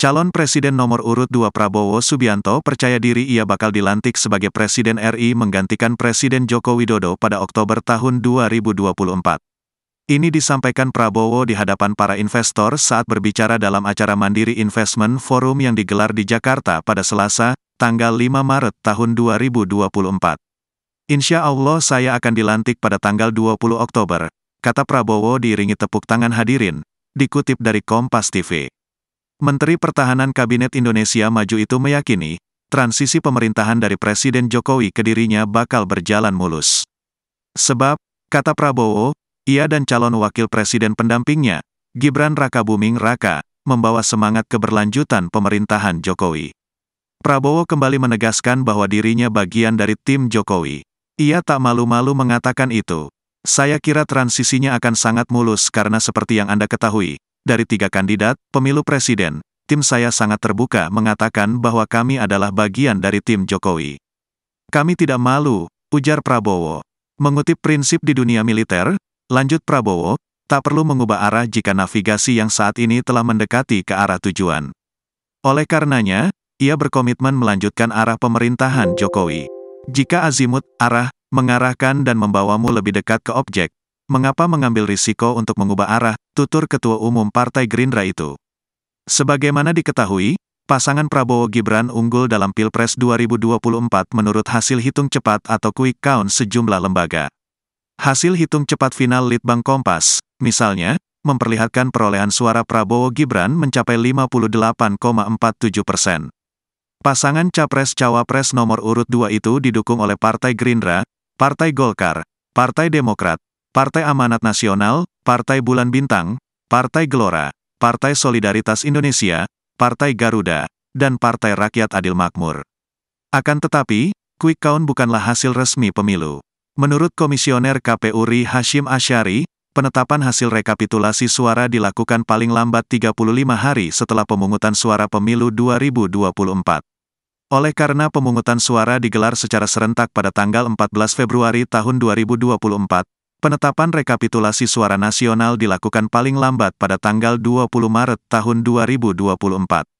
Calon Presiden nomor urut 2 Prabowo Subianto percaya diri ia bakal dilantik sebagai Presiden RI menggantikan Presiden Joko Widodo pada Oktober tahun 2024. Ini disampaikan Prabowo di hadapan para investor saat berbicara dalam acara Mandiri Investment Forum yang digelar di Jakarta pada Selasa, tanggal 5 Maret tahun 2024. Insya Allah saya akan dilantik pada tanggal 20 Oktober, kata Prabowo diiringi tepuk tangan hadirin, dikutip dari Kompas TV. Menteri Pertahanan Kabinet Indonesia Maju itu meyakini, transisi pemerintahan dari Presiden Jokowi ke dirinya bakal berjalan mulus. Sebab, kata Prabowo, ia dan calon wakil presiden pendampingnya, Gibran Raka Buming Raka, membawa semangat keberlanjutan pemerintahan Jokowi. Prabowo kembali menegaskan bahwa dirinya bagian dari tim Jokowi. Ia tak malu-malu mengatakan itu. Saya kira transisinya akan sangat mulus karena seperti yang Anda ketahui, dari tiga kandidat pemilu presiden, tim saya sangat terbuka mengatakan bahwa kami adalah bagian dari tim Jokowi. Kami tidak malu, ujar Prabowo. Mengutip prinsip di dunia militer, lanjut Prabowo, tak perlu mengubah arah jika navigasi yang saat ini telah mendekati ke arah tujuan. Oleh karenanya, ia berkomitmen melanjutkan arah pemerintahan Jokowi. Jika azimut, arah, mengarahkan dan membawamu lebih dekat ke objek, mengapa mengambil risiko untuk mengubah arah, tutur Ketua Umum Partai Gerindra itu. Sebagaimana diketahui, pasangan Prabowo Gibran unggul dalam Pilpres 2024 menurut hasil hitung cepat atau quick count sejumlah lembaga. Hasil hitung cepat final Litbang Kompas, misalnya, memperlihatkan perolehan suara Prabowo Gibran mencapai 58,47 persen. Pasangan Capres-Cawapres nomor urut 2 itu didukung oleh Partai Gerindra, Partai Golkar, Partai Demokrat, Partai Amanat Nasional, Partai Bulan Bintang, Partai Gelora, Partai Solidaritas Indonesia, Partai Garuda, dan Partai Rakyat Adil Makmur. Akan tetapi, quick count bukanlah hasil resmi pemilu. Menurut Komisioner KPU Ri Hashim Asyari, penetapan hasil rekapitulasi suara dilakukan paling lambat 35 hari setelah pemungutan suara pemilu 2024. Oleh karena pemungutan suara digelar secara serentak pada tanggal 14 Februari tahun 2024, penetapan rekapitulasi suara nasional dilakukan paling lambat pada tanggal 20 Maret tahun 2024.